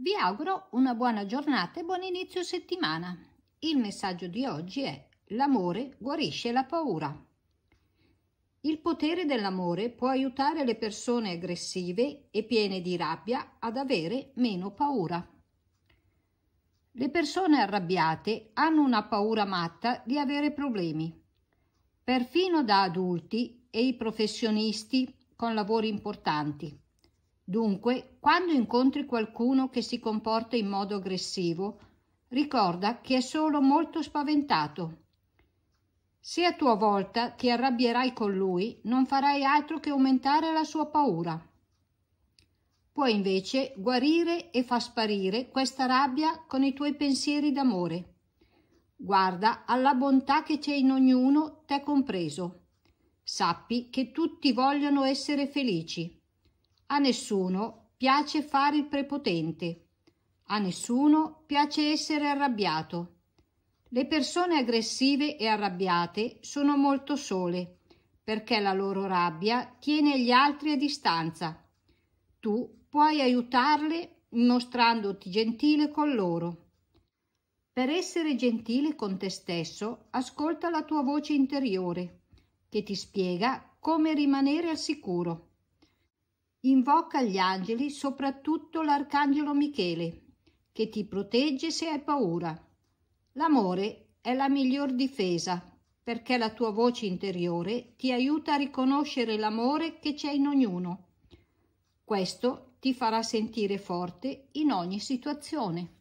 Vi auguro una buona giornata e buon inizio settimana. Il messaggio di oggi è L'amore guarisce la paura. Il potere dell'amore può aiutare le persone aggressive e piene di rabbia ad avere meno paura. Le persone arrabbiate hanno una paura matta di avere problemi. Perfino da adulti e i professionisti con lavori importanti Dunque, quando incontri qualcuno che si comporta in modo aggressivo, ricorda che è solo molto spaventato. Se a tua volta ti arrabbierai con lui, non farai altro che aumentare la sua paura. Puoi invece guarire e far sparire questa rabbia con i tuoi pensieri d'amore. Guarda alla bontà che c'è in ognuno, te compreso. Sappi che tutti vogliono essere felici. A nessuno piace fare il prepotente. A nessuno piace essere arrabbiato. Le persone aggressive e arrabbiate sono molto sole, perché la loro rabbia tiene gli altri a distanza. Tu puoi aiutarle mostrandoti gentile con loro. Per essere gentile con te stesso, ascolta la tua voce interiore, che ti spiega come rimanere al sicuro. Invoca gli angeli, soprattutto l'arcangelo Michele, che ti protegge se hai paura. L'amore è la miglior difesa, perché la tua voce interiore ti aiuta a riconoscere l'amore che c'è in ognuno. Questo ti farà sentire forte in ogni situazione.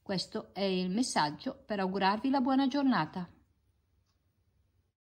Questo è il messaggio per augurarvi la buona giornata.